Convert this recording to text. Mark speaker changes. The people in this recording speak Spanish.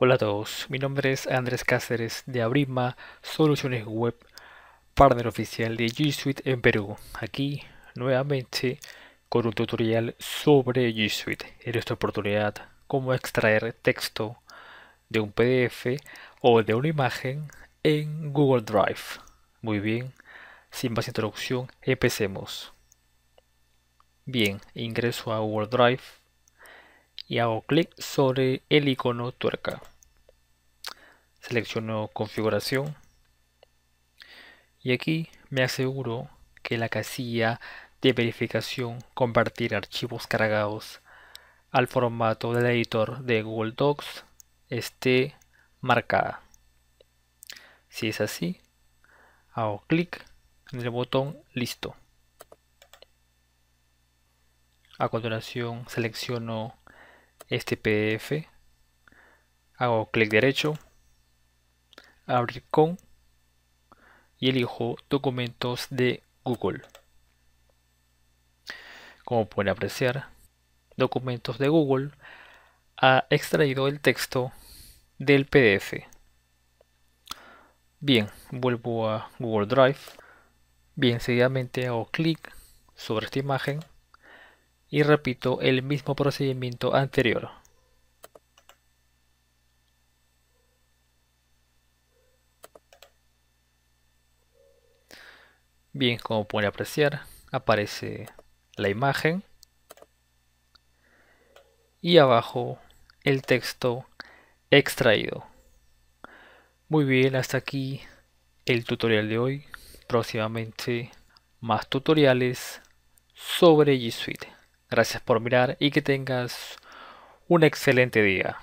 Speaker 1: Hola a todos, mi nombre es Andrés Cáceres de Abrima Soluciones Web, partner oficial de G Suite en Perú. Aquí nuevamente con un tutorial sobre G Suite. En esta oportunidad, cómo extraer texto de un PDF o de una imagen en Google Drive. Muy bien, sin más introducción, empecemos. Bien, ingreso a Google Drive y hago clic sobre el icono tuerca. Selecciono configuración y aquí me aseguro que la casilla de verificación compartir archivos cargados al formato del editor de Google Docs esté marcada. Si es así, hago clic en el botón listo. A continuación selecciono este PDF, hago clic derecho, abrir con y elijo documentos de Google. Como pueden apreciar, documentos de Google ha extraído el texto del PDF. Bien, vuelvo a Google Drive. Bien, seguidamente hago clic sobre esta imagen y repito el mismo procedimiento anterior. Bien, como pueden apreciar, aparece la imagen y abajo el texto extraído. Muy bien, hasta aquí el tutorial de hoy. Próximamente más tutoriales sobre G Suite. Gracias por mirar y que tengas un excelente día.